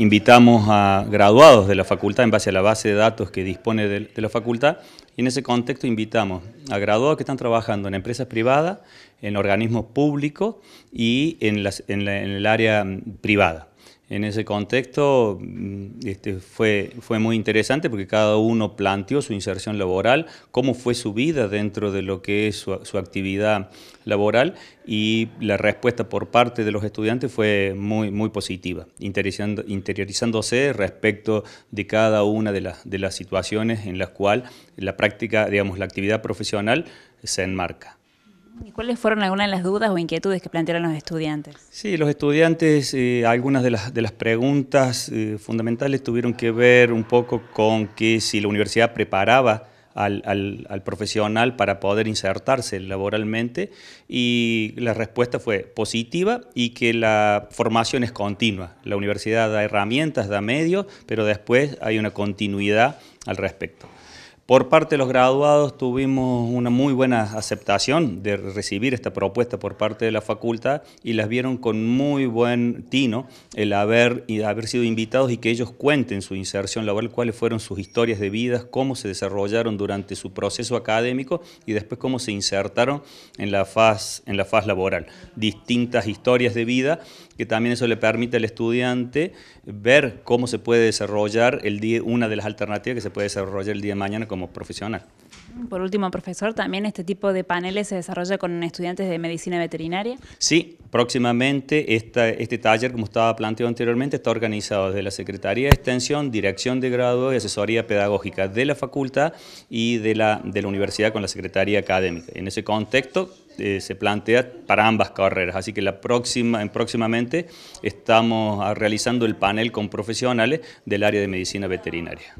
invitamos a graduados de la facultad en base a la base de datos que dispone de, la facultad y en ese contexto invitamos a graduados que están trabajando en empresas privadas, en organismos públicos y en, el área mm, privada en ese contexto mm, este, fue, fue muy interesante porque cada uno planteó su inserción laboral, cómo fue su vida dentro de lo que es su, actividad laboral y la respuesta por parte de los estudiantes fue muy, muy positiva, interiorizándose respecto de cada una de las, de las situaciones en las cuales la práctica, digamos, la actividad profesional se enmarca. ¿Y cuáles fueron algunas de las dudas o inquietudes que plantearon los estudiantes? Sí, los estudiantes, eh, algunas de las, preguntas eh, fundamentales tuvieron que ver un poco con que si la universidad preparaba al, al, profesional para poder insertarse laboralmente y la respuesta fue positiva y que la formación es continua. La universidad da herramientas, da medios, pero después hay una continuidad al respecto. Por parte de los graduados tuvimos una muy buena aceptación de recibir esta propuesta por parte de la facultad y las vieron con muy buen tino el haber, haber sido invitados y que ellos cuenten su inserción laboral, cuáles fueron sus historias de vida, cómo se desarrollaron durante su proceso académico y después cómo se insertaron en la fase en la laboral. Distintas historias de vida que también eso le permite al estudiante ver cómo se puede desarrollar el día, una de las alternativas que se puede desarrollar el día de mañana profesional. Por último, profesor, ¿también este tipo de paneles se desarrolla con estudiantes de medicina veterinaria? Sí, próximamente este taller, como estaba planteado anteriormente, está organizado desde la Secretaría de Extensión, Dirección de Grado y Asesoría Pedagógica de la Facultad y de la, de la Universidad con la Secretaría Académica. En ese contexto eh, se plantea para ambas carreras, así que la próxima, próximamente estamos realizando el panel con profesionales del área de medicina veterinaria.